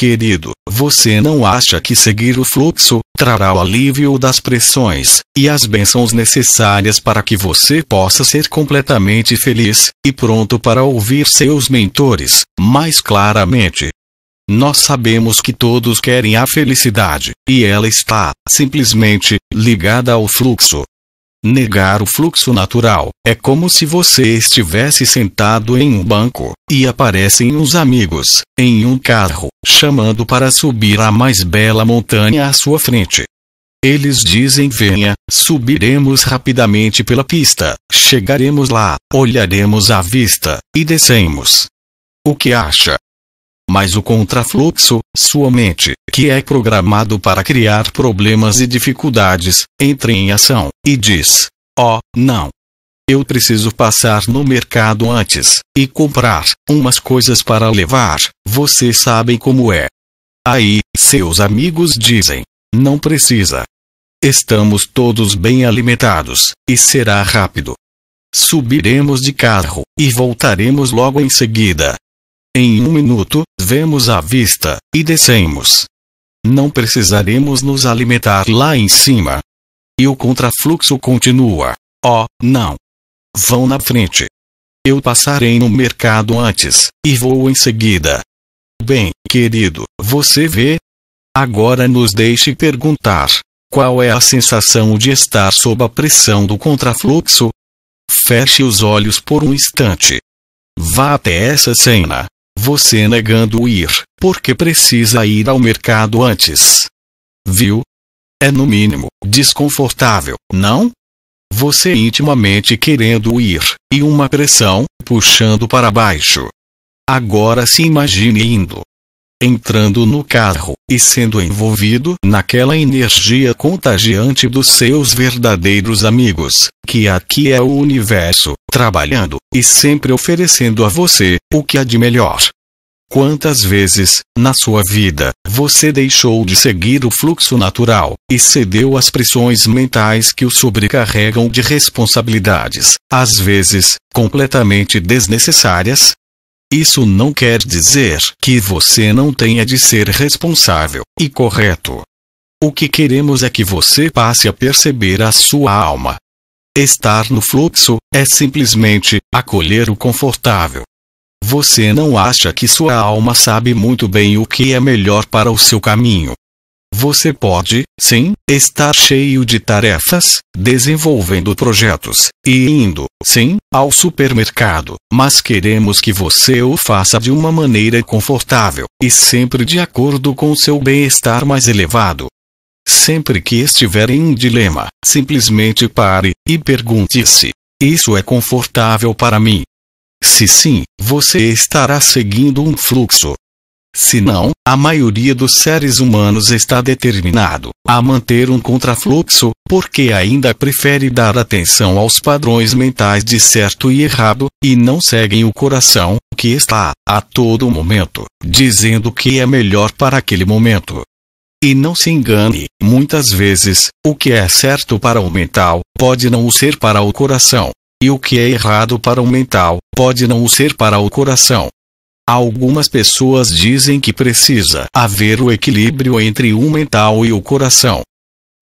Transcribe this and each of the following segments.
Querido, você não acha que seguir o fluxo trará o alívio das pressões e as bênçãos necessárias para que você possa ser completamente feliz e pronto para ouvir seus mentores mais claramente? Nós sabemos que todos querem a felicidade, e ela está simplesmente ligada ao fluxo. Negar o fluxo natural é como se você estivesse sentado em um banco e aparecem uns amigos em um carro, chamando para subir a mais bela montanha à sua frente. Eles dizem: Venha, subiremos rapidamente pela pista, chegaremos lá, olharemos a vista e descemos. O que acha? mas o contrafluxo, sua mente, que é programado para criar problemas e dificuldades, entra em ação, e diz: Oh, não! Eu preciso passar no mercado antes e comprar umas coisas para levar. Vocês sabem como é. Aí, seus amigos dizem: não precisa. Estamos todos bem alimentados e será rápido. Subiremos de carro e voltaremos logo em seguida. Em um minuto, vemos a vista, e descemos. Não precisaremos nos alimentar lá em cima. E o contrafluxo continua. Oh, não! Vão na frente. Eu passarei no mercado antes, e vou em seguida. Bem, querido, você vê? Agora nos deixe perguntar: qual é a sensação de estar sob a pressão do contrafluxo? Feche os olhos por um instante. Vá até essa cena, você negando ir, porque precisa ir ao mercado antes. Viu? É no mínimo desconfortável, não? Você intimamente querendo ir, e uma pressão puxando para baixo. Agora se imagine indo. Entrando no carro e sendo envolvido naquela energia contagiante dos seus verdadeiros amigos, que aqui é o universo trabalhando e sempre oferecendo a você o que há de melhor. Quantas vezes, na sua vida, você deixou de seguir o fluxo natural e cedeu às pressões mentais que o sobrecarregam de responsabilidades, às vezes, completamente desnecessárias? Isso não quer dizer que você não tenha de ser responsável e correto. O que queremos é que você passe a perceber a sua alma, Estar no fluxo é simplesmente acolher o confortável. Você não acha que sua alma sabe muito bem o que é melhor para o seu caminho? Você pode, sim, estar cheio de tarefas, desenvolvendo projetos e indo, sim, ao supermercado, mas queremos que você o faça de uma maneira confortável e sempre de acordo com seu bem-estar mais elevado, Sempre que estiver em um dilema, simplesmente pare e pergunte-se: Isso é confortável para mim? Se sim, você estará seguindo um fluxo. Se não, a maioria dos seres humanos está determinado a manter um contrafluxo, porque ainda prefere dar atenção aos padrões mentais de certo e errado, e não seguem o coração, que está, a todo momento, dizendo o que é melhor para aquele momento. E não se engane, muitas vezes, o que é certo para o mental, pode não o ser para o coração. E o que é errado para o mental, pode não o ser para o coração. Algumas pessoas dizem que precisa haver o equilíbrio entre o mental e o coração.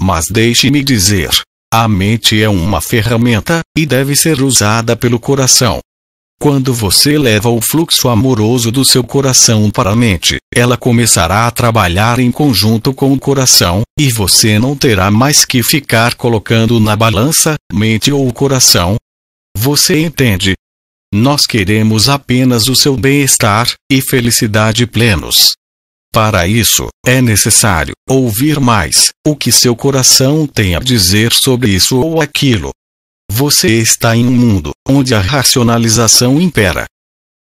Mas deixe-me dizer: a mente é uma ferramenta, e deve ser usada pelo coração. Quando você leva o fluxo amoroso do seu coração para a mente, ela começará a trabalhar em conjunto com o coração, e você não terá mais que ficar colocando na balança, mente ou coração. Você entende? Nós queremos apenas o seu bem-estar e felicidade plenos. Para isso, é necessário ouvir mais o que seu coração tem a dizer sobre isso ou aquilo, você está em um mundo onde a racionalização impera.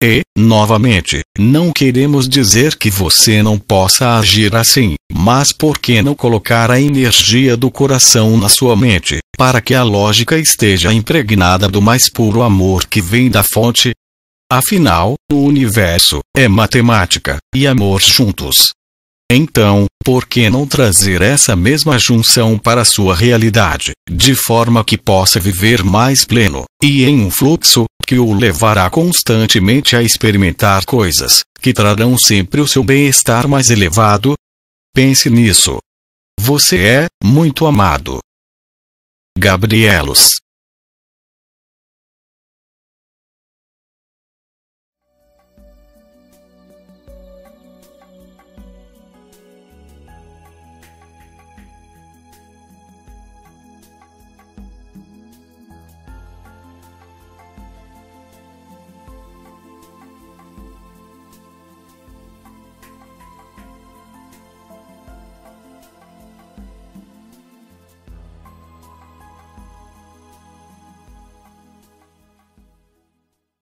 E, novamente, não queremos dizer que você não possa agir assim, mas por que não colocar a energia do coração na sua mente, para que a lógica esteja impregnada do mais puro amor que vem da fonte? Afinal, o universo é matemática e amor juntos. Então, por que não trazer essa mesma junção para sua realidade, de forma que possa viver mais pleno, e em um fluxo que o levará constantemente a experimentar coisas que trarão sempre o seu bem-estar mais elevado? Pense nisso. Você é muito amado. Gabrielos